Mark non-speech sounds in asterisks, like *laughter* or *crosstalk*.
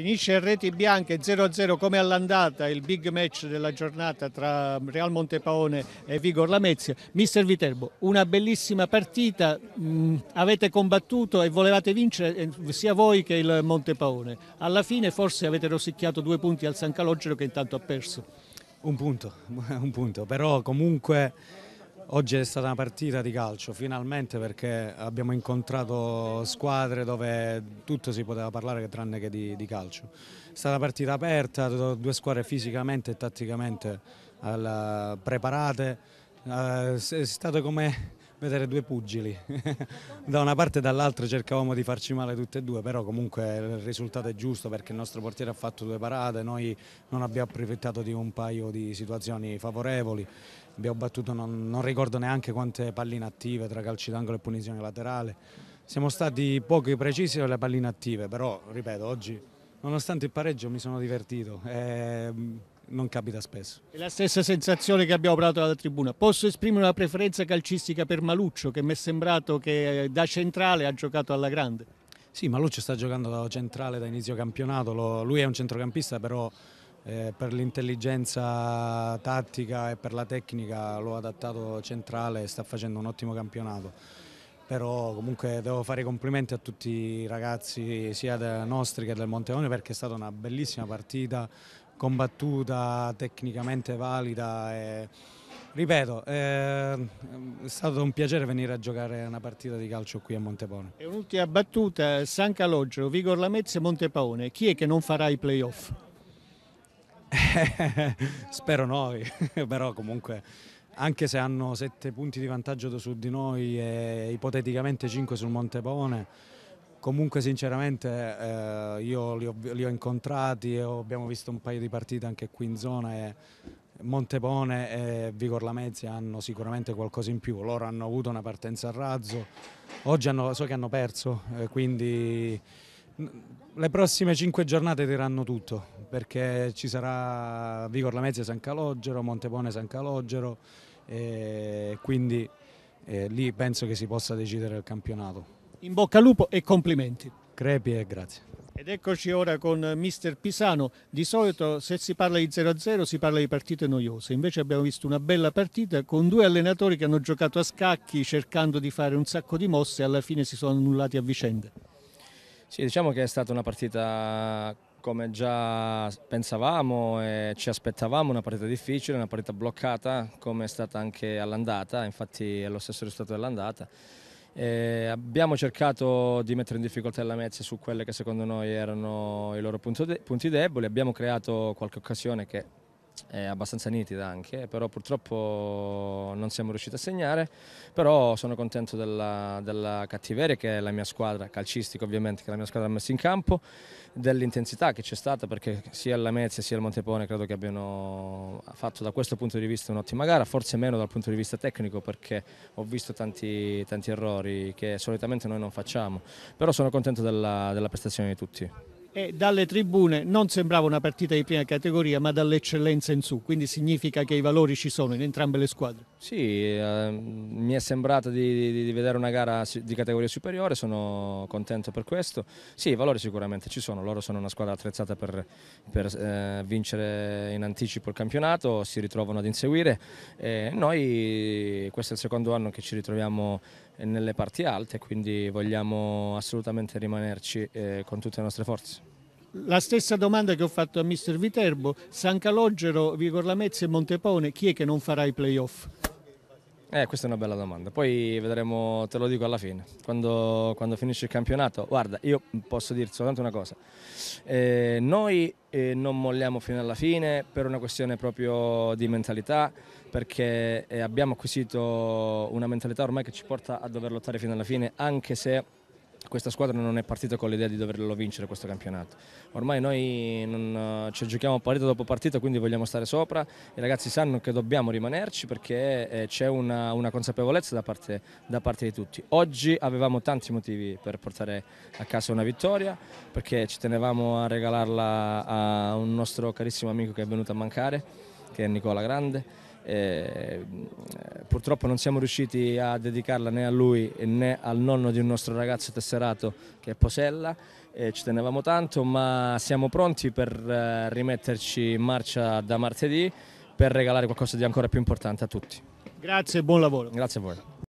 Finisce in reti bianche 0-0 come all'andata il big match della giornata tra Real Montepaone e Vigor Lamezia. Mister Viterbo, una bellissima partita, mh, mm, avete combattuto e volevate vincere eh, sia voi che il Montepaone. Alla fine forse avete rosicchiato due punti al San Calogero che intanto ha perso. Un punto, *laughs* un punto, però comunque Oggi è stata una partita di calcio, finalmente perché abbiamo incontrato squadre dove tutto si poteva parlare tranne che di, di calcio. È stata una partita aperta, due squadre fisicamente e tatticamente alla, eh, preparate, eh, è stato come vedere due pugili. *laughs* da una parte e dall'altra cercavamo di farci male tutte e due, però comunque il risultato è giusto perché il nostro portiere ha fatto due parate, noi non abbiamo approfittato di un paio di situazioni favorevoli, abbiamo battuto non, non ricordo neanche quante palline attive tra calci d'angolo e punizione laterale. Siamo stati poco precisi con le palline attive, però ripeto, oggi nonostante il pareggio mi sono divertito. Eh, non capita spesso. È la stessa sensazione che abbiamo provato dalla tribuna. Posso esprimere una preferenza calcistica per Maluccio che mi è sembrato che eh, da centrale ha giocato alla grande? Sì, Maluccio sta giocando da centrale da inizio campionato, lui è un centrocampista però eh, per l'intelligenza tattica e per la tecnica l'ho adattato centrale e sta facendo un ottimo campionato. Però comunque devo fare i complimenti a tutti i ragazzi sia nostri che del Monteone perché è stata una bellissima partita, combattuta, tecnicamente valida. E, ripeto, eh, è stato un piacere venire a giocare una partita di calcio qui a Montepone. E un'ultima battuta, San Calogero, Vigor Lamezia e Montepone, chi è che non farà i playoff? *laughs* Spero noi, *laughs* però comunque anche se hanno 7 punti di vantaggio su di noi e ipoteticamente 5 sul Montepaone Comunque sinceramente eh, io li ho, li ho incontrati, abbiamo visto un paio di partite anche qui in zona e Montepone e Vigor Lamezia hanno sicuramente qualcosa in più, loro hanno avuto una partenza a razzo, oggi hanno, so che hanno perso, eh, quindi le prossime cinque giornate diranno tutto, perché ci sarà Vigor Lamezia San Calogero, Montepone San Calogero, eh, quindi eh, lì penso che si possa decidere il campionato. In bocca al lupo e complimenti. Crepi e grazie. Ed eccoci ora con mister Pisano. Di solito se si parla di 0-0 si parla di partite noiose, invece abbiamo visto una bella partita con due allenatori che hanno giocato a scacchi cercando di fare un sacco di mosse e alla fine si sono annullati a vicenda. Sì, diciamo che è stata una partita come già pensavamo e ci aspettavamo, una partita difficile, una partita bloccata come è stata anche all'andata, infatti è lo stesso risultato dell'andata eh, abbiamo cercato di mettere in difficoltà la Mezza su quelle che secondo noi erano i loro punti deboli, abbiamo creato qualche occasione che è abbastanza nitida anche, però purtroppo non siamo riusciti a segnare, però sono contento della, della cattiveria che è la mia squadra, calcistica ovviamente, che la mia squadra ha messo in campo, dell'intensità che c'è stata perché sia la Mezia sia il Montepone credo che abbiano fatto da questo punto di vista un'ottima gara, forse meno dal punto di vista tecnico perché ho visto tanti, tanti errori che solitamente noi non facciamo, però sono contento della, della prestazione di tutti e dalle tribune non sembrava una partita di prima categoria ma dall'eccellenza in su, quindi significa che i valori ci sono in entrambe le squadre. Sì, eh, mi è sembrato di, di, di, vedere una gara di categoria superiore, sono contento per questo. Sì, i valori sicuramente ci sono, loro sono una squadra attrezzata per, per eh, vincere in anticipo il campionato, si ritrovano ad inseguire. Eh, noi questo è il secondo anno che ci ritroviamo nelle parti alte, quindi vogliamo assolutamente rimanerci eh, con tutte le nostre forze. La stessa domanda che ho fatto a mister Viterbo, San Calogero, Vigor Lamezia e Montepone, chi è che non farà i playoff? Eh, questa è una bella domanda, poi vedremo, te lo dico alla fine, quando, quando finisce il campionato. Guarda, io posso dirti soltanto una cosa, eh, noi eh, non molliamo fino alla fine per una questione proprio di mentalità, perché eh, abbiamo acquisito una mentalità ormai che ci porta a dover lottare fino alla fine, anche se questa squadra non è partita con l'idea di doverlo vincere questo campionato. Ormai noi non, eh, ci giochiamo partita dopo partita, quindi vogliamo stare sopra. I ragazzi sanno che dobbiamo rimanerci perché eh, c'è una, una consapevolezza da parte, da parte, di tutti. Oggi avevamo tanti motivi per portare a casa una vittoria, perché ci tenevamo a regalarla a un nostro carissimo amico che è venuto a mancare, che è Nicola Grande eh, purtroppo non siamo riusciti a dedicarla né a lui né al nonno di un nostro ragazzo tesserato che è Posella, eh, ci tenevamo tanto, ma siamo pronti per eh, rimetterci in marcia da martedì per regalare qualcosa di ancora più importante a tutti. Grazie e buon lavoro. Grazie a voi.